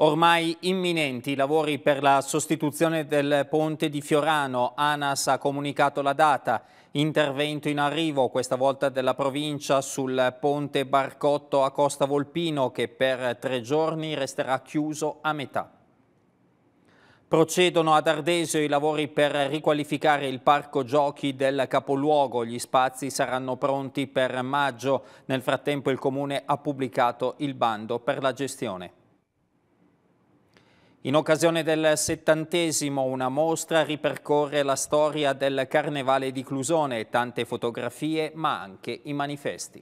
Ormai imminenti i lavori per la sostituzione del ponte di Fiorano. ANAS ha comunicato la data. Intervento in arrivo, questa volta della provincia, sul ponte Barcotto a Costa Volpino che per tre giorni resterà chiuso a metà. Procedono ad Ardesio i lavori per riqualificare il parco giochi del capoluogo. Gli spazi saranno pronti per maggio. Nel frattempo il Comune ha pubblicato il bando per la gestione. In occasione del settantesimo una mostra ripercorre la storia del Carnevale di Clusone, tante fotografie ma anche i manifesti.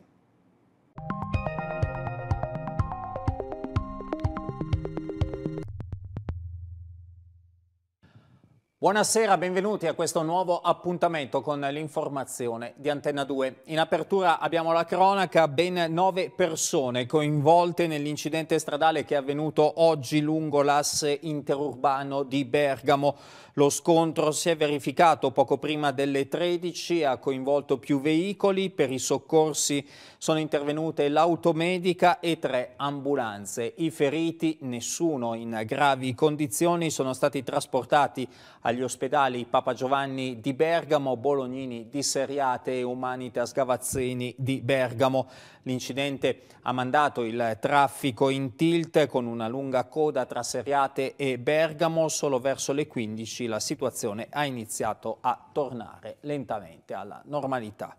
Buonasera, benvenuti a questo nuovo appuntamento con l'informazione di Antenna 2. In apertura abbiamo la cronaca, ben nove persone coinvolte nell'incidente stradale che è avvenuto oggi lungo l'asse interurbano di Bergamo. Lo scontro si è verificato poco prima delle 13, ha coinvolto più veicoli, per i soccorsi sono intervenute l'automedica e tre ambulanze. I feriti, nessuno in gravi condizioni, sono stati trasportati agli ospedali Papa Giovanni di Bergamo, Bolognini di Seriate e Humanitas Gavazzini di Bergamo. L'incidente ha mandato il traffico in tilt con una lunga coda tra Seriate e Bergamo. Solo verso le 15 la situazione ha iniziato a tornare lentamente alla normalità.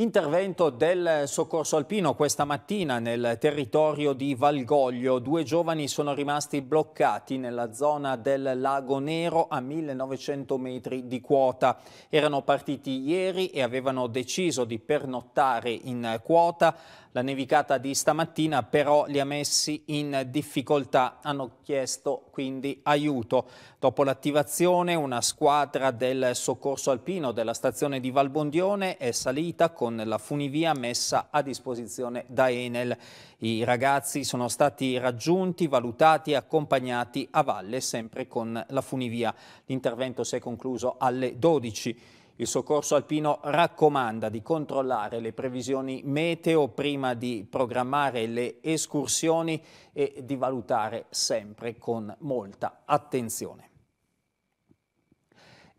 Intervento del soccorso alpino questa mattina nel territorio di Valgoglio. Due giovani sono rimasti bloccati nella zona del Lago Nero a 1900 metri di quota. Erano partiti ieri e avevano deciso di pernottare in quota la nevicata di stamattina però li ha messi in difficoltà, hanno chiesto quindi aiuto. Dopo l'attivazione una squadra del soccorso alpino della stazione di Valbondione è salita con la funivia messa a disposizione da Enel. I ragazzi sono stati raggiunti, valutati e accompagnati a valle sempre con la funivia. L'intervento si è concluso alle 12. Il soccorso alpino raccomanda di controllare le previsioni meteo prima di programmare le escursioni e di valutare sempre con molta attenzione.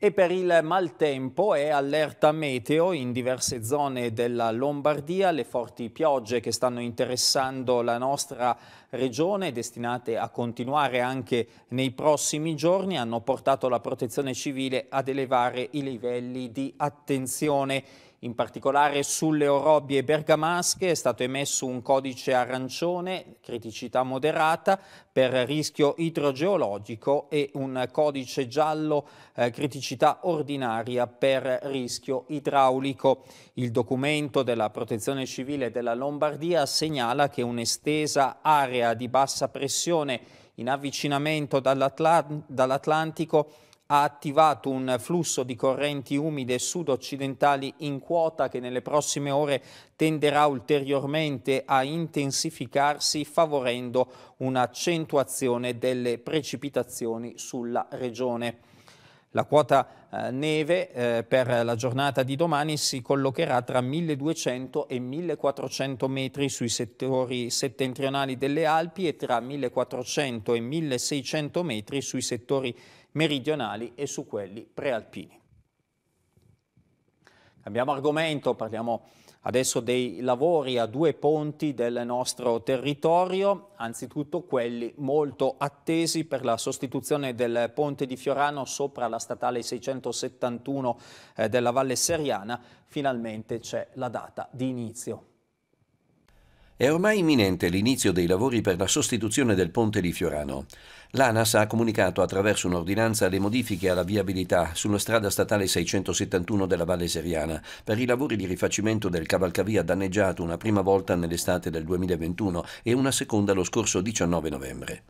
E per il maltempo è allerta meteo in diverse zone della Lombardia, le forti piogge che stanno interessando la nostra regione destinate a continuare anche nei prossimi giorni hanno portato la protezione civile ad elevare i livelli di attenzione in particolare sulle orobie bergamasche è stato emesso un codice arancione, criticità moderata, per rischio idrogeologico e un codice giallo, eh, criticità ordinaria per rischio idraulico. Il documento della Protezione Civile della Lombardia segnala che un'estesa area di bassa pressione in avvicinamento dall'Atlantico ha attivato un flusso di correnti umide sud-occidentali in quota che nelle prossime ore tenderà ulteriormente a intensificarsi favorendo un'accentuazione delle precipitazioni sulla regione. La quota eh, neve eh, per la giornata di domani si collocherà tra 1200 e 1400 metri sui settori settentrionali delle Alpi e tra 1400 e 1600 metri sui settori settentrionali meridionali e su quelli prealpini. Cambiamo argomento, parliamo adesso dei lavori a due ponti del nostro territorio, anzitutto quelli molto attesi per la sostituzione del ponte di Fiorano sopra la statale 671 eh, della Valle Seriana, finalmente c'è la data di inizio. È ormai imminente l'inizio dei lavori per la sostituzione del ponte di Fiorano. L'ANAS ha comunicato attraverso un'ordinanza le modifiche alla viabilità sulla strada statale 671 della Valle Seriana per i lavori di rifacimento del cavalcavia danneggiato una prima volta nell'estate del 2021 e una seconda lo scorso 19 novembre.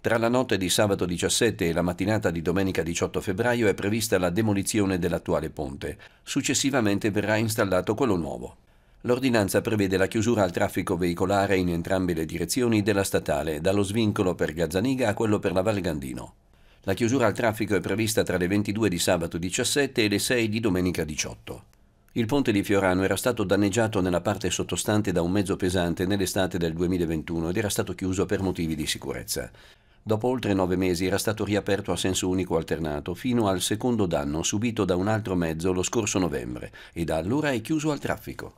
Tra la notte di sabato 17 e la mattinata di domenica 18 febbraio è prevista la demolizione dell'attuale ponte. Successivamente verrà installato quello nuovo. L'ordinanza prevede la chiusura al traffico veicolare in entrambe le direzioni della statale, dallo svincolo per Gazzaniga a quello per la Valle Gandino. La chiusura al traffico è prevista tra le 22 di sabato 17 e le 6 di domenica 18. Il ponte di Fiorano era stato danneggiato nella parte sottostante da un mezzo pesante nell'estate del 2021 ed era stato chiuso per motivi di sicurezza. Dopo oltre nove mesi era stato riaperto a senso unico alternato fino al secondo danno subito da un altro mezzo lo scorso novembre e da allora è chiuso al traffico.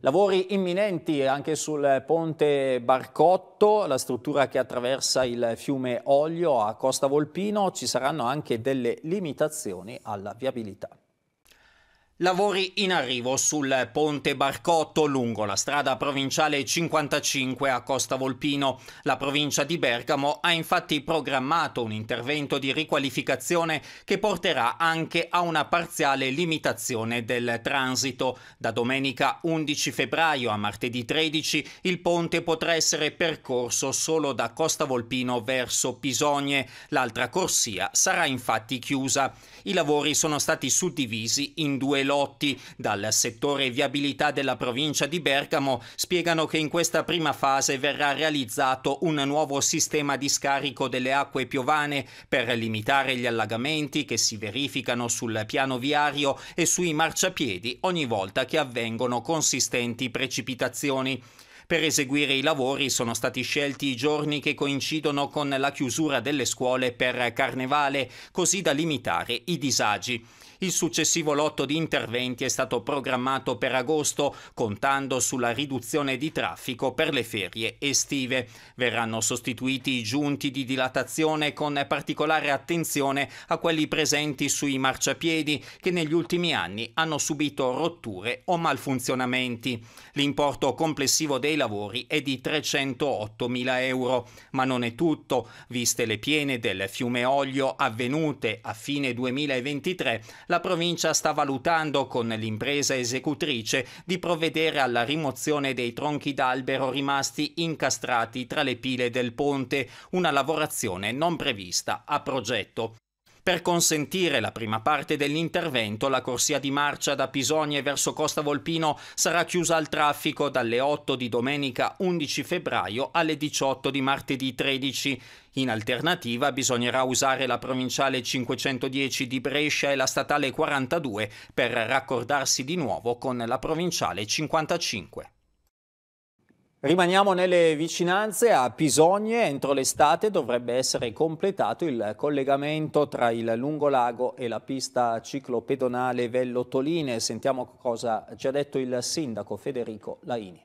Lavori imminenti anche sul ponte Barcotto, la struttura che attraversa il fiume Olio a Costa Volpino, ci saranno anche delle limitazioni alla viabilità. Lavori in arrivo sul ponte Barcotto lungo la strada provinciale 55 a Costa Volpino. La provincia di Bergamo ha infatti programmato un intervento di riqualificazione che porterà anche a una parziale limitazione del transito. Da domenica 11 febbraio a martedì 13 il ponte potrà essere percorso solo da Costa Volpino verso Pisogne. L'altra corsia sarà infatti chiusa. I lavori sono stati suddivisi in due Velotti dal settore viabilità della provincia di Bergamo spiegano che in questa prima fase verrà realizzato un nuovo sistema di scarico delle acque piovane per limitare gli allagamenti che si verificano sul piano viario e sui marciapiedi ogni volta che avvengono consistenti precipitazioni. Per eseguire i lavori sono stati scelti i giorni che coincidono con la chiusura delle scuole per carnevale, così da limitare i disagi. Il successivo lotto di interventi è stato programmato per agosto, contando sulla riduzione di traffico per le ferie estive. Verranno sostituiti i giunti di dilatazione con particolare attenzione a quelli presenti sui marciapiedi che negli ultimi anni hanno subito rotture o malfunzionamenti. L'importo complessivo dei lavori è di 308 mila euro, ma non è tutto, viste le piene del fiume Olio avvenute a fine 2023, la provincia sta valutando con l'impresa esecutrice di provvedere alla rimozione dei tronchi d'albero rimasti incastrati tra le pile del ponte, una lavorazione non prevista a progetto per consentire la prima parte dell'intervento, la corsia di marcia da Pisogne verso Costa Volpino sarà chiusa al traffico dalle 8 di domenica 11 febbraio alle 18 di martedì 13. In alternativa bisognerà usare la provinciale 510 di Brescia e la statale 42 per raccordarsi di nuovo con la provinciale 55. Rimaniamo nelle vicinanze, a Pisogne entro l'estate dovrebbe essere completato il collegamento tra il Lungolago e la pista ciclopedonale Vello-Toline. Sentiamo cosa ci ha detto il sindaco Federico Laini.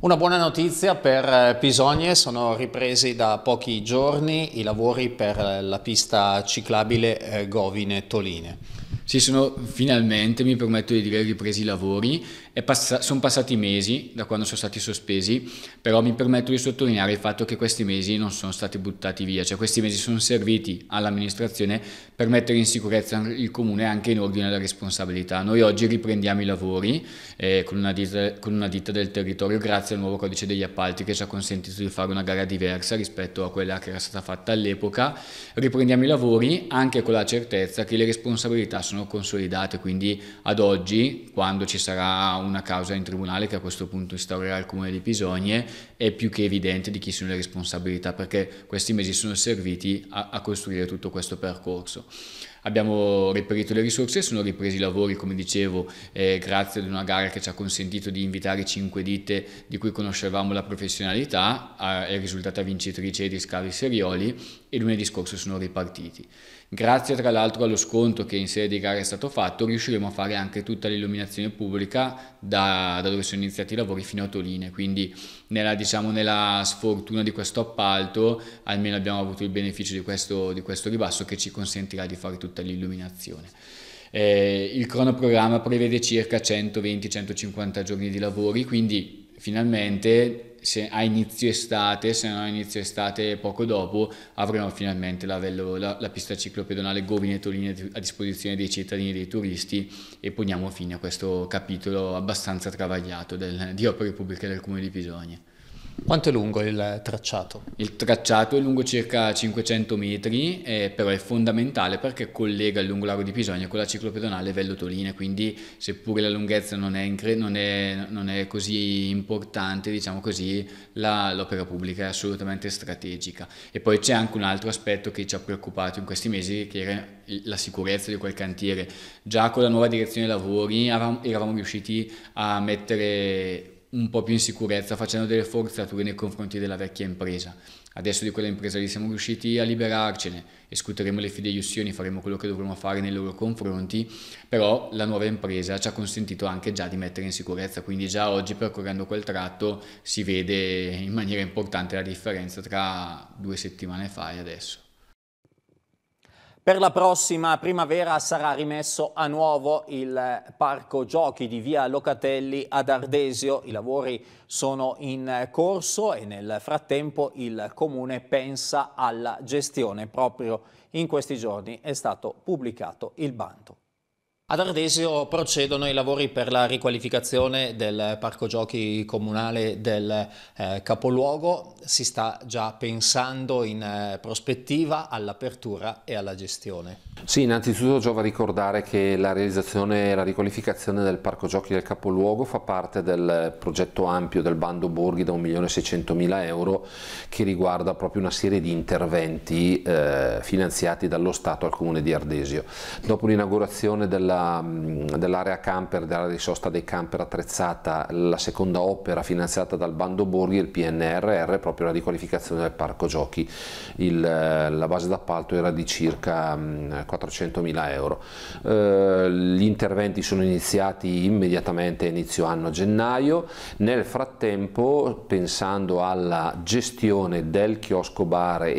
Una buona notizia per Pisogne, sono ripresi da pochi giorni i lavori per la pista ciclabile eh, Govine-Toline. Sì, sono finalmente, mi permetto di dire, ripresi i lavori. Passa- sono passati mesi da quando sono stati sospesi, però mi permetto di sottolineare il fatto che questi mesi non sono stati buttati via, cioè questi mesi sono serviti all'amministrazione per mettere in sicurezza il comune anche in ordine alla responsabilità. Noi oggi riprendiamo i lavori eh, con, una ditta, con una ditta del territorio grazie al nuovo codice degli appalti che ci ha consentito di fare una gara diversa rispetto a quella che era stata fatta all'epoca. Riprendiamo i lavori anche con la certezza che le responsabilità sono consolidate, quindi ad oggi, quando ci sarà una causa in tribunale che a questo punto instaurerà il comune di Pisogne, è più che evidente di chi sono le responsabilità, perché questi mesi sono serviti a, a costruire tutto questo percorso. Abbiamo reperito le risorse, sono ripresi i lavori, come dicevo, eh, grazie ad una gara che ci ha consentito di invitare cinque ditte di cui conoscevamo la professionalità, eh, è risultata vincitrice di Scavi Serioli e lunedì scorso sono ripartiti. Grazie tra l'altro allo sconto che in sede di gara è stato fatto riusciremo a fare anche tutta l'illuminazione pubblica da, da dove sono iniziati i lavori fino a Toline, quindi nella, diciamo, nella sfortuna di questo appalto almeno abbiamo avuto il beneficio di questo, di questo ribasso che ci consentirà di fare tutta l'illuminazione. Eh, il cronoprogramma prevede circa 120-150 giorni di lavori, quindi finalmente se a inizio estate, se non a inizio estate poco dopo, avremo finalmente la, vellola, la pista ciclopedonale Toline a disposizione dei cittadini e dei turisti e poniamo fine a questo capitolo abbastanza travagliato del, di opere pubbliche del Comune di Bisogna. Quanto è lungo il tracciato? Il tracciato è lungo circa 500 metri, eh, però è fondamentale perché collega il lungo lago di Pisogna con la ciclopedonale Vello-Tolina, quindi seppure la lunghezza non è, incre- non è, non è così importante, diciamo così, la, l'opera pubblica è assolutamente strategica. E poi c'è anche un altro aspetto che ci ha preoccupato in questi mesi, che era la sicurezza di quel cantiere. Già con la nuova direzione lavori eravamo, eravamo riusciti a mettere un po' più in sicurezza, facendo delle forzature nei confronti della vecchia impresa. Adesso di quella impresa lì siamo riusciti a liberarcene, escuteremo le fideiussioni, faremo quello che dovremo fare nei loro confronti, però la nuova impresa ci ha consentito anche già di mettere in sicurezza, quindi già oggi percorrendo quel tratto si vede in maniera importante la differenza tra due settimane fa e adesso. Per la prossima primavera sarà rimesso a nuovo il eh, parco giochi di via Locatelli ad Ardesio. I lavori sono in corso e nel frattempo il comune pensa alla gestione. Proprio in questi giorni è stato pubblicato il bando. Ad Ardesio procedono i lavori per la riqualificazione del parco giochi comunale del eh, capoluogo, si sta già pensando in eh, prospettiva all'apertura e alla gestione. Sì, innanzitutto giova ricordare che la realizzazione e la riqualificazione del parco giochi del capoluogo fa parte del progetto ampio del bando Borghi da 1.600.000 euro che riguarda proprio una serie di interventi eh, finanziati dallo Stato al comune di Ardesio. Dopo l'inaugurazione della dell'area camper, dell'area di sosta dei camper attrezzata, la seconda opera finanziata dal bando Borghi e il PNRR, proprio la riqualificazione del parco giochi. Il, eh, la base d'appalto era di circa 400 mila euro. Eh, gli interventi sono iniziati immediatamente a inizio anno gennaio. Nel frattempo, pensando alla gestione del chiosco bar e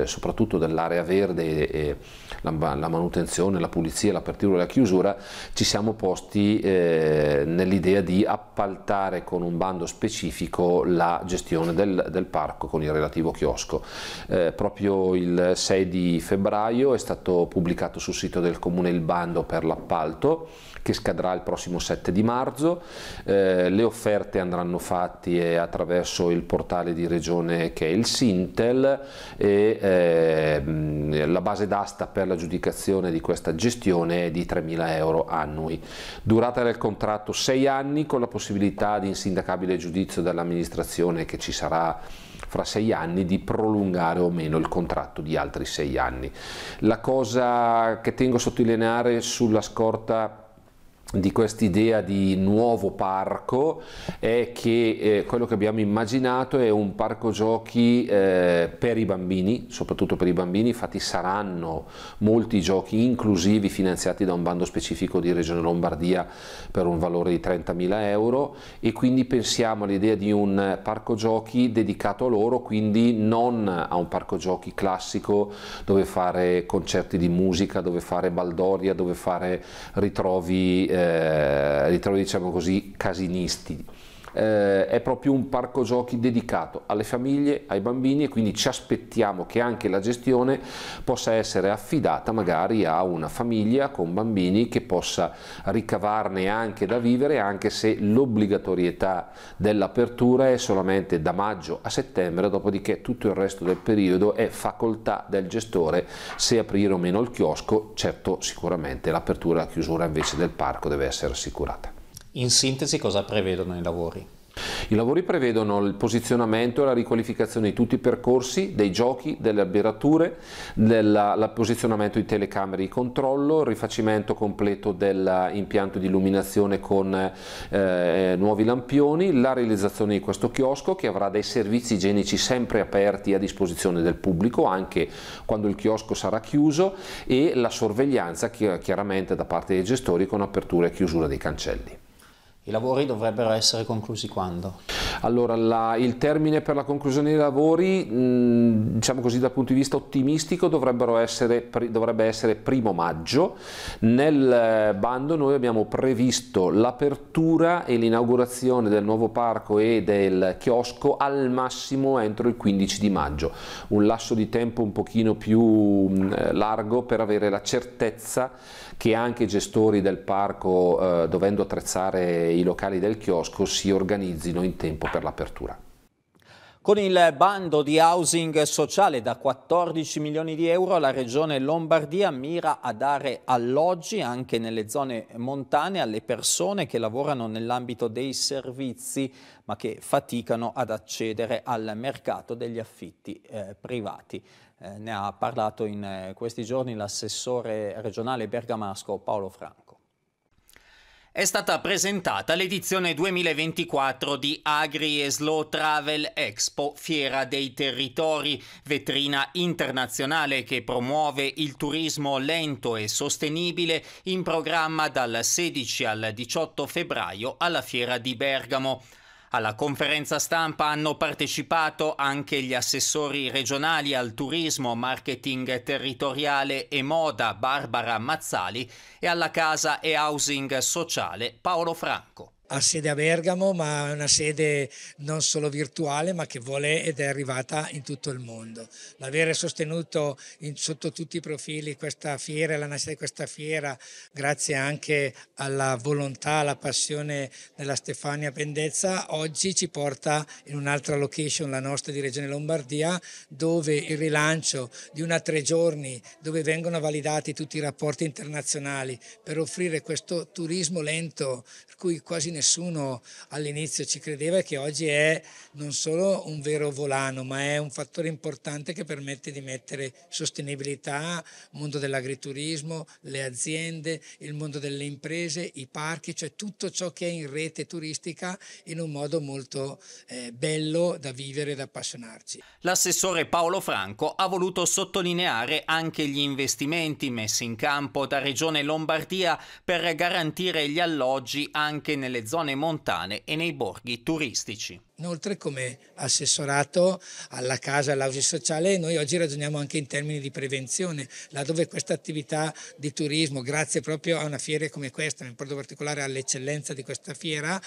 eh, soprattutto dell'area verde e, la, la manutenzione, la pulizia, l'apertura e la chiusura, ci siamo posti eh, nell'idea di appaltare con un bando specifico la gestione del, del parco con il relativo chiosco. Eh, proprio il 6 di febbraio è stato pubblicato sul sito del comune il bando per l'appalto che scadrà il prossimo 7 di marzo, eh, le offerte andranno fatte attraverso il portale di regione che è il Sintel e ehm, la base d'asta per l'aggiudicazione di questa gestione è di 3.000 euro annui. Durata del contratto 6 anni con la possibilità di insindacabile giudizio dall'amministrazione che ci sarà fra 6 anni di prolungare o meno il contratto di altri 6 anni. La cosa che tengo a sottolineare sulla scorta di quest'idea di nuovo parco è che eh, quello che abbiamo immaginato è un parco giochi eh, per i bambini, soprattutto per i bambini, infatti saranno molti giochi inclusivi finanziati da un bando specifico di Regione Lombardia per un valore di 30.000 euro e quindi pensiamo all'idea di un parco giochi dedicato a loro, quindi non a un parco giochi classico dove fare concerti di musica, dove fare baldoria, dove fare ritrovi eh, eh, ritrovi diciamo così casinisti eh, è proprio un parco giochi dedicato alle famiglie, ai bambini e quindi ci aspettiamo che anche la gestione possa essere affidata magari a una famiglia con bambini che possa ricavarne anche da vivere anche se l'obbligatorietà dell'apertura è solamente da maggio a settembre, dopodiché tutto il resto del periodo è facoltà del gestore se aprire o meno il chiosco, certo sicuramente l'apertura e la chiusura invece del parco deve essere assicurata. In sintesi cosa prevedono i lavori? I lavori prevedono il posizionamento e la riqualificazione di tutti i percorsi, dei giochi, delle alberature, il posizionamento di telecamere di controllo, il rifacimento completo dell'impianto di illuminazione con eh, nuovi lampioni, la realizzazione di questo chiosco che avrà dei servizi igienici sempre aperti a disposizione del pubblico anche quando il chiosco sarà chiuso e la sorveglianza chiaramente da parte dei gestori con apertura e chiusura dei cancelli. I lavori dovrebbero essere conclusi quando? Allora, la, il termine per la conclusione dei lavori, mh, diciamo così dal punto di vista ottimistico, essere, pri, dovrebbe essere primo maggio. Nel eh, bando noi abbiamo previsto l'apertura e l'inaugurazione del nuovo parco e del chiosco al massimo entro il 15 di maggio. Un lasso di tempo un pochino più mh, largo per avere la certezza che anche i gestori del parco, eh, dovendo attrezzare i i locali del chiosco si organizzino in tempo per l'apertura. Con il bando di housing sociale da 14 milioni di euro la regione Lombardia mira a dare alloggi anche nelle zone montane alle persone che lavorano nell'ambito dei servizi ma che faticano ad accedere al mercato degli affitti eh, privati. Eh, ne ha parlato in eh, questi giorni l'assessore regionale bergamasco Paolo Franco è stata presentata l'edizione 2024 di Agri e Slow Travel Expo, Fiera dei Territori, vetrina internazionale che promuove il turismo lento e sostenibile in programma dal 16 al 18 febbraio alla Fiera di Bergamo. Alla conferenza stampa hanno partecipato anche gli assessori regionali al turismo, marketing territoriale e moda Barbara Mazzali e alla casa e housing sociale Paolo Franco ha sede a Bergamo, ma è una sede non solo virtuale, ma che vuole ed è arrivata in tutto il mondo. L'avere sostenuto in, sotto tutti i profili questa fiera, la nascita di questa fiera, grazie anche alla volontà, alla passione della Stefania Pendezza, oggi ci porta in un'altra location, la nostra di Regione Lombardia, dove il rilancio di una tre giorni, dove vengono validati tutti i rapporti internazionali per offrire questo turismo lento, per cui quasi nessuno nessuno all'inizio ci credeva e che oggi è non solo un vero volano, ma è un fattore importante che permette di mettere sostenibilità, mondo dell'agriturismo, le aziende, il mondo delle imprese, i parchi, cioè tutto ciò che è in rete turistica in un modo molto eh, bello da vivere e da appassionarci. L'assessore Paolo Franco ha voluto sottolineare anche gli investimenti messi in campo da Regione Lombardia per garantire gli alloggi anche nelle zone zone montane e nei borghi turistici. Inoltre come assessorato alla casa all'ausi sociale noi oggi ragioniamo anche in termini di prevenzione, laddove questa attività di turismo, grazie proprio a una fiera come questa, in modo particolare all'eccellenza di questa fiera,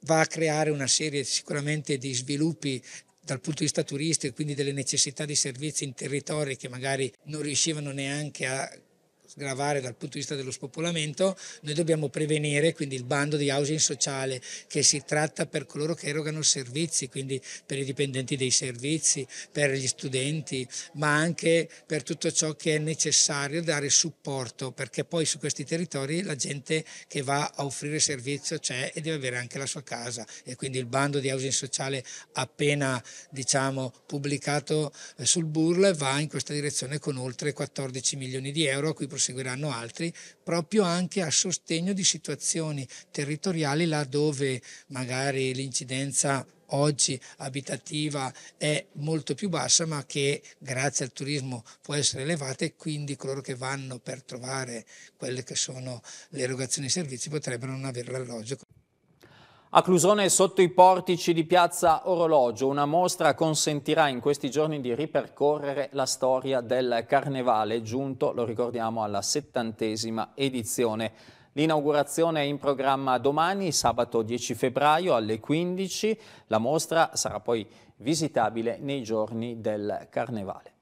va a creare una serie sicuramente di sviluppi dal punto di vista turistico, e quindi delle necessità di servizi in territori che magari non riuscivano neanche a sgravare dal punto di vista dello spopolamento, noi dobbiamo prevenire quindi il bando di housing sociale che si tratta per coloro che erogano servizi, quindi per i dipendenti dei servizi, per gli studenti, ma anche per tutto ciò che è necessario dare supporto, perché poi su questi territori la gente che va a offrire servizio c'è e deve avere anche la sua casa e quindi il bando di housing sociale appena diciamo, pubblicato eh, sul BURL va in questa direzione con oltre 14 milioni di euro a cui proseguiranno altri, proprio anche a sostegno di situazioni territoriali laddove magari l'incidenza oggi abitativa è molto più bassa ma che grazie al turismo può essere elevata e quindi coloro che vanno per trovare quelle che sono le erogazioni di servizi potrebbero non avere l'alloggio. A Clusone sotto i portici di Piazza Orologio una mostra consentirà in questi giorni di ripercorrere la storia del Carnevale giunto, lo ricordiamo, alla settantesima edizione. L'inaugurazione è in programma domani, sabato 10 febbraio alle 15. La mostra sarà poi visitabile nei giorni del Carnevale.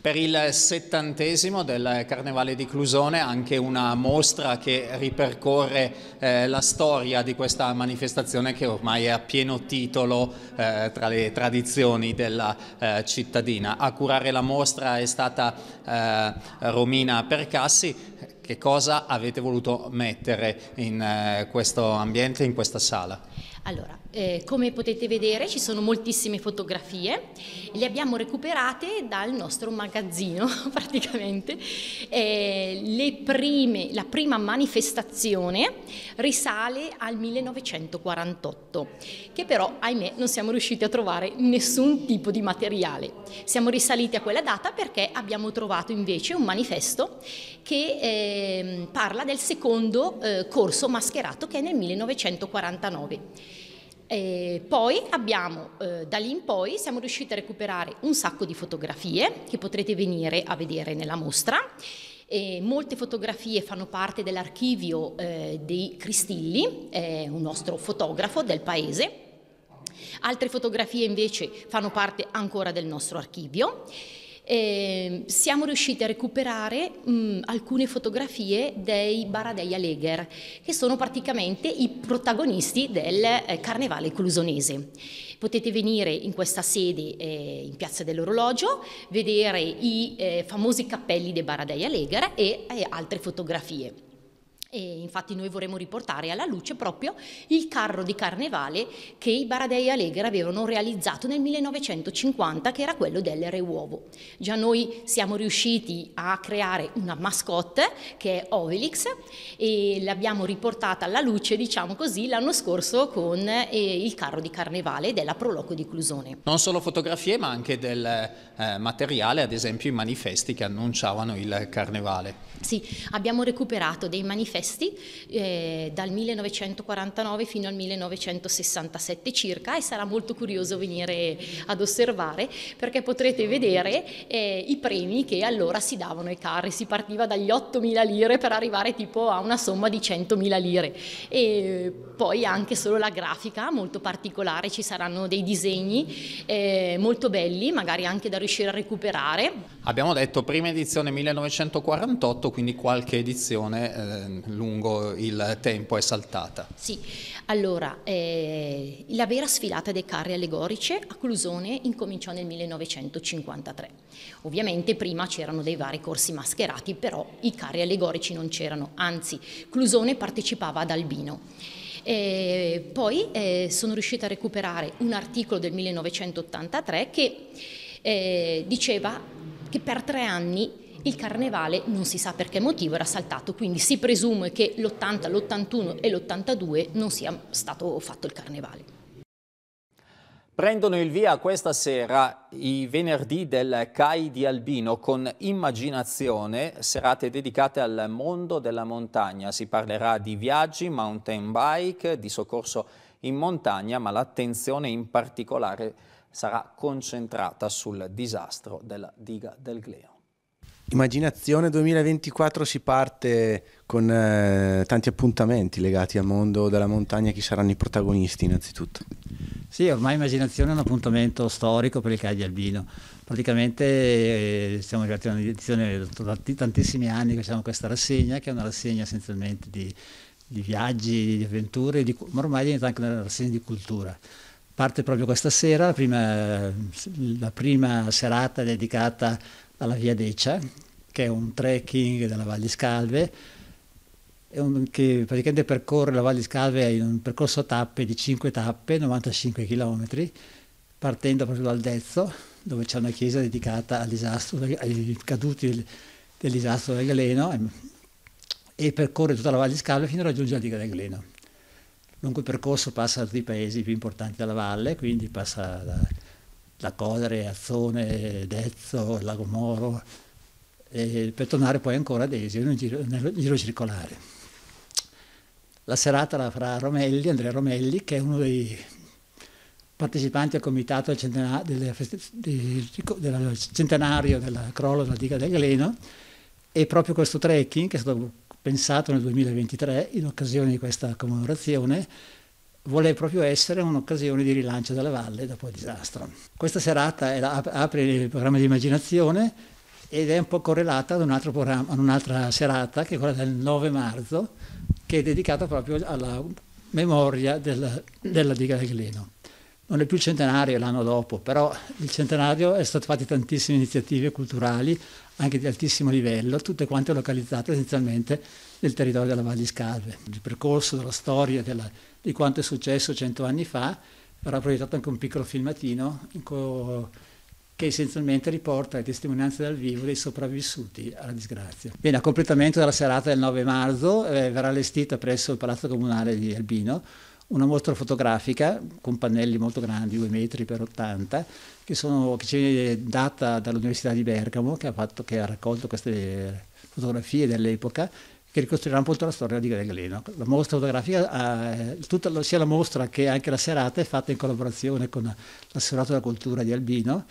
Per il settantesimo del Carnevale di Clusone anche una mostra che ripercorre eh, la storia di questa manifestazione che ormai è a pieno titolo eh, tra le tradizioni della eh, cittadina. A curare la mostra è stata eh, Romina Percassi. Che cosa avete voluto mettere in eh, questo ambiente, in questa sala? Allora, eh, come potete vedere ci sono moltissime fotografie, le abbiamo recuperate dal nostro magazzino praticamente. Eh, prime, la prima manifestazione risale al 1948, che però ahimè non siamo riusciti a trovare nessun tipo di materiale. Siamo risaliti a quella data perché abbiamo trovato invece un manifesto che eh, parla del secondo eh, corso mascherato che è nel 1949. E poi abbiamo, eh, da lì in poi, siamo riusciti a recuperare un sacco di fotografie che potrete venire a vedere nella mostra. E molte fotografie fanno parte dell'archivio eh, di Cristilli, eh, un nostro fotografo del paese. Altre fotografie invece fanno parte ancora del nostro archivio eh, siamo riusciti a recuperare mh, alcune fotografie dei Baradeia Leger, che sono praticamente i protagonisti del eh, Carnevale Clusonese. Potete venire in questa sede eh, in Piazza dell'Orologio, vedere i eh, famosi cappelli dei Baradeia Leger e eh, altre fotografie. E infatti noi vorremmo riportare alla luce proprio il carro di carnevale che i Baradei Allegra avevano realizzato nel 1950 che era quello del re uovo. Già noi siamo riusciti a creare una mascotte che è Ovelix e l'abbiamo riportata alla luce diciamo così l'anno scorso con eh, il carro di carnevale della Proloco di Clusone. Non solo fotografie ma anche del eh, materiale ad esempio i manifesti che annunciavano il carnevale. Sì, abbiamo recuperato dei manifesti testi eh, dal 1949 fino al 1967 circa e sarà molto curioso venire ad osservare perché potrete vedere eh, i premi che allora si davano ai carri, si partiva dagli 8.000 lire per arrivare tipo a una somma di 100.000 lire e poi anche solo la grafica molto particolare, ci saranno dei disegni eh, molto belli, magari anche da riuscire a recuperare. Abbiamo detto prima edizione 1948, quindi qualche edizione eh, lungo il tempo è saltata? Sì, allora eh, la vera sfilata dei carri allegorici a Clusone incominciò nel 1953. Ovviamente prima c'erano dei vari corsi mascherati, però i carri allegorici non c'erano, anzi Clusone partecipava ad Albino. E eh, poi eh, sono riuscita a recuperare un articolo del 1983 che eh, diceva che per tre anni il carnevale non si sa per che motivo era saltato, quindi si presume che l'80, l'81 e l'82 non sia stato fatto il carnevale. Prendono il via questa sera i venerdì del CAI di Albino con Immaginazione, serate dedicate al mondo della montagna. Si parlerà di viaggi, mountain bike, di soccorso in montagna, ma l'attenzione in particolare sarà concentrata sul disastro della diga del Gleo. Immaginazione 2024 si parte con eh, tanti appuntamenti legati al mondo della montagna, chi saranno i protagonisti innanzitutto? Sì, ormai Immaginazione è un appuntamento storico per il Cagli Albino. Praticamente eh, siamo arrivati a un'edizione da tantissimi anni che facciamo questa rassegna, che è una rassegna essenzialmente di, di viaggi, di avventure, di, ma ormai diventa anche una rassegna di cultura parte proprio questa sera, la prima, la prima, serata dedicata alla Via Decia, che è un trekking della Val di Scalve, un, che praticamente percorre la Val di Scalve in un percorso a tappe di 5 tappe, 95 km, partendo proprio dal Dezzo, dove c'è una chiesa dedicata al disastro, ai caduti del, del disastro del Galeno, e, e percorre tutta la Val di Scalve fino a raggiungere la diga del Galeno lungo il percorso passa da tutti i paesi più importanti della valle, quindi passa da la Codere, Azzone, Dezzo, Lago Moro, per tornare poi ancora ad Esio in giro, nel giro circolare. La serata la farà Romelli, Andrea Romelli, che è uno dei partecipanti al comitato del centenario, delle, di, del centenario del crollo della diga del Galeno e proprio questo trekking, che è stato pensato nel 2023 in occasione di questa commemorazione, vuole proprio essere un'occasione di rilancio della valle dopo il disastro. Questa serata la, apre il programma di immaginazione ed è un po' correlata ad, un ad un'altra serata che è quella del 9 marzo che è dedicata proprio alla memoria della, della diga del Gleno. Non è più il centenario, è l'anno dopo, però il centenario è stato fatto tantissime iniziative culturali, anche di altissimo livello, tutte quante localizzate essenzialmente nel territorio della Valle di Scarve. Il percorso della storia della, di quanto è successo cento anni fa, verrà proiettato anche un piccolo filmatino che essenzialmente riporta le testimonianze dal vivo dei sopravvissuti alla disgrazia. Bene, a completamento della serata del 9 marzo eh, verrà allestita presso il Palazzo Comunale di Albino una mostra fotografica con pannelli molto grandi, 2 metri per 80, che, sono, che ci viene data dall'Università di Bergamo, che ha, fatto, che ha raccolto queste fotografie dell'epoca che ricostruirà un po' tutta la storia di Greg Leno. La mostra fotografica, eh, tutta, sia la mostra che anche la serata è fatta in collaborazione con l'assessorato della cultura di Albino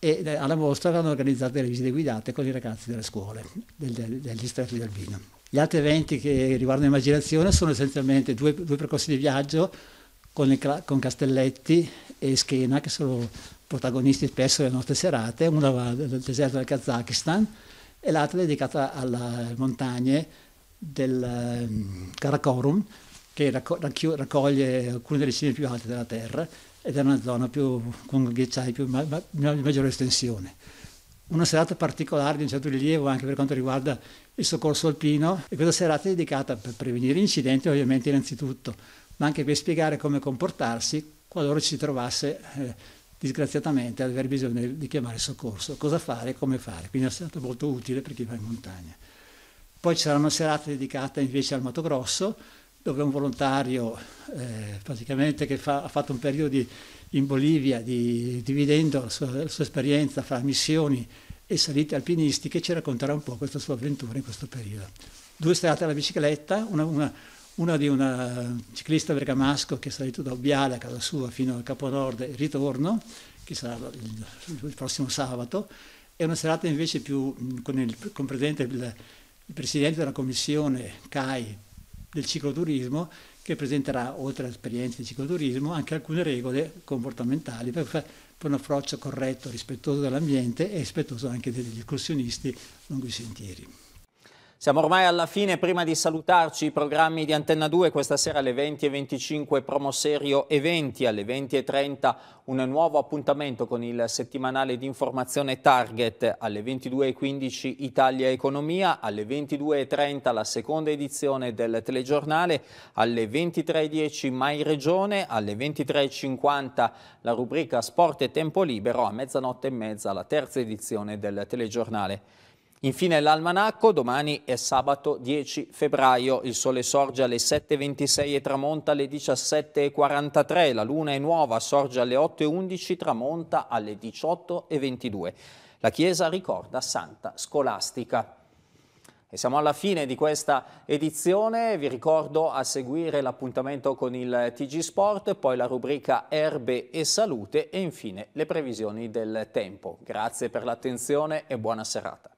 e eh, alla mostra vanno organizzate le visite guidate con i ragazzi delle scuole, del, del, degli istituti di Albino. Gli altri eventi che riguardano l'immaginazione sono essenzialmente due, due percorsi di viaggio con, il, con Castelletti e Schena, che sono protagonisti spesso delle nostre serate, una del deserto del Kazakistan e l'altra dedicata alle montagne del ehm, Karakorum, che raccoglie alcune delle cime più alte della Terra ed è una zona più, con ghiacciai di ma, ma, maggiore estensione. Una serata particolare di un certo rilievo anche per quanto riguarda il soccorso alpino e questa serata è dedicata per prevenire incidenti ovviamente innanzitutto, ma anche per spiegare come comportarsi qualora ci si trovasse eh, disgraziatamente ad aver bisogno di chiamare soccorso, cosa fare e come fare. Quindi è una serata molto utile per chi va in montagna. Poi ci sarà una serata dedicata invece al Mato Grosso, dove un volontario eh, praticamente che fa, ha fatto un periodo di, in Bolivia di, dividendo la sua, la sua, esperienza fra missioni e salite alpinistiche ci racconterà un po' questa sua avventura in questo periodo. Due serate alla bicicletta, una, una, una di un ciclista bergamasco che è salito da Obiale a casa sua fino al Capo Nord e ritorno, che sarà il, il prossimo sabato, e una serata invece più con, il, con presente il il presidente della commissione CAI del cicloturismo che presenterà, oltre all'esperienza di cicloturismo, anche alcune regole comportamentali per fare un approccio corretto, rispettoso dell'ambiente e rispettoso anche degli escursionisti lungo i sentieri. Siamo ormai alla fine, prima di salutarci i programmi di Antenna 2, questa sera alle 20.25 promo serio eventi, alle 20.30 un nuovo appuntamento con il settimanale di informazione Target, alle 22.15 Italia Economia, alle 22.30 la seconda edizione del telegiornale, alle 23.10 Mai Regione, alle 23.50 la rubrica Sport e Tempo Libero, a mezzanotte e mezza la terza edizione del telegiornale. Infine l'almanacco, domani è sabato 10 febbraio, il sole sorge alle 7.26 e tramonta alle 17.43, la luna è nuova, sorge alle 8.11, tramonta alle 18.22. La chiesa ricorda Santa Scolastica. E siamo alla fine di questa edizione, vi ricordo a seguire l'appuntamento con il TG Sport, poi la rubrica Erbe e Salute e infine le previsioni del tempo. Grazie per l'attenzione e buona serata.